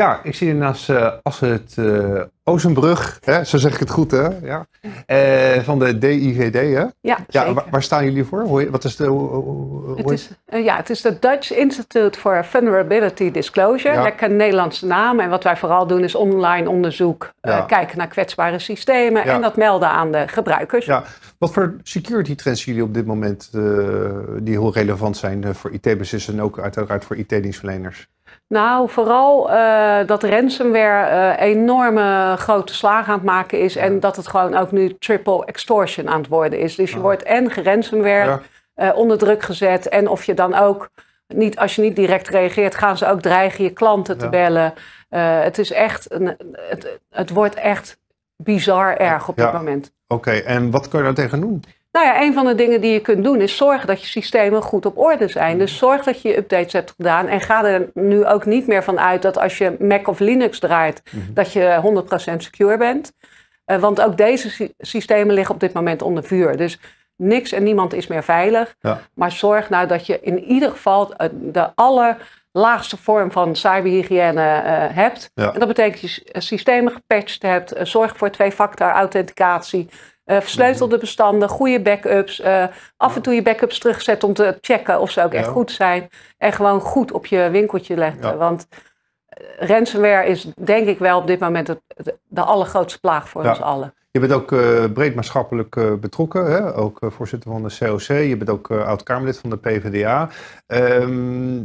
Ja, ik zie naast uh, eh, Asset eh, Ozenbrug, hè? zo zeg ik het goed hè? Ja. Eh, van de DIVD hè? Ja, waar, staan jullie voor? wat is de, het is, ja, het is de Dutch Institute for Vulnerability Disclosure. Ja. Lekker een Nederlandse naam. En wat wij vooral doen is online onderzoek. kijken naar kwetsbare systemen en dat melden aan de gebruikers. Ja. Wat voor security trends zien jullie op dit moment die heel relevant zijn voor IT-beslissers en ook uiteraard voor IT-dienstverleners? Nou, vooral eh, dat ransomware uh, enorme grote slagen aan het maken is. En dat het gewoon ook nu triple extortion aan het worden is. Dus je wordt en geransomware eh, onder druk gezet. En of je dan ook, niet, als je niet direct reageert, gaan ze ook dreigen je klanten te bellen. het, is echt een, het, het wordt echt bizar erg op dit moment. Oké, en wat kun je daar tegen doen? Nou ja, een van de dingen die je kunt doen is zorgen dat je systemen goed op orde zijn. Dus zorg dat je updates hebt gedaan en ga er nu ook niet meer van uit dat als je Mac of Linux draait, mhm. dat je 100% secure bent. Eh, want ook deze systemen liggen op dit moment onder vuur. Dus niks en niemand is meer veilig. Maar zorg nou dat je in ieder geval eh, de allerlaagste vorm van cyberhygiëne eh, hebt. En dat betekent dat je systemen gepatcht hebt. zorg voor twee-factor authenticatie. Uh, versleutelde bestanden, goede backups. Eh, af en toe je backups terugzet om te checken of ze ook echt goed zijn. En gewoon goed op je winkeltje leggen. Want eh, ransomware is denk ik wel op dit moment het, de allergrootste plaag voor ons allen. Je bent ook breed maatschappelijk betrokken, hè? ook voorzitter van de COC. Je bent ook oud-Kamerlid van de PvdA. Um, ehm,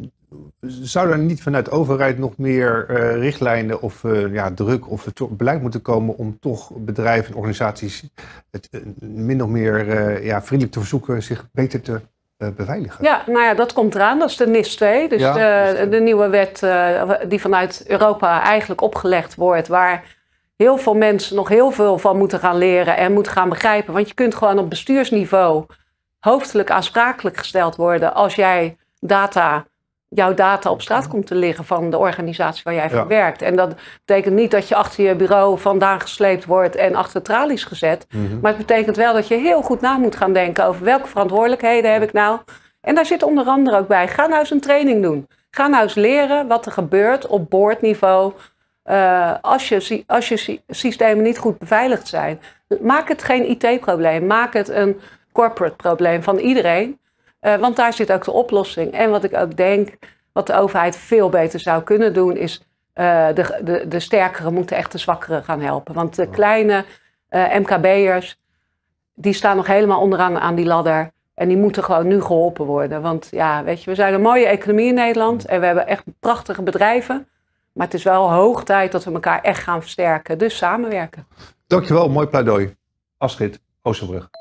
zou er niet vanuit de overheid nog meer eh, richtlijnen of eh, ja, druk of beleid moeten komen om toch bedrijven en organisaties het eh, min of meer ja, vriendelijk te verzoeken zich beter te beveiligen? Ja, nou ja, dat komt eraan. Dat is de NIS 2, dus de, de, nieuwe wet die vanuit Europa eigenlijk opgelegd wordt, waar heel veel mensen nog heel veel van moeten gaan leren en moeten gaan begrijpen. Want je kunt gewoon op bestuursniveau hoofdelijk aansprakelijk gesteld worden als jij data jouw data op straat komt te liggen van de organisatie waar jij voor werkt. En dat betekent niet dat je achter je bureau vandaan gesleept wordt en achter tralies gezet. Mhm. Maar het betekent wel dat je heel goed na moet gaan denken over welke verantwoordelijkheden heb ik nou. En daar zit onder andere ook bij, ga nou eens een training doen. Ga nou eens leren wat er gebeurt op boordniveau. Uh, eh, als, je, als je systemen niet goed beveiligd zijn. Maak het geen IT-probleem. Maak het een corporate probleem van iedereen. Eh, want daar zit ook de oplossing. En wat ik ook denk, wat de overheid veel beter zou kunnen doen, is eh, de, de, de sterkeren moeten echt de zwakkere gaan helpen. Want de kleine uh, eh, MKB'ers, die staan nog helemaal onderaan aan die ladder. En die moeten gewoon nu geholpen worden. Want ja, weet je, we zijn een mooie economie in Nederland. En we hebben echt prachtige bedrijven. Maar het is wel hoog tijd dat we elkaar echt gaan versterken. Dus samenwerken. Dankjewel, mooi pleidooi. Astrid Oosterbrug.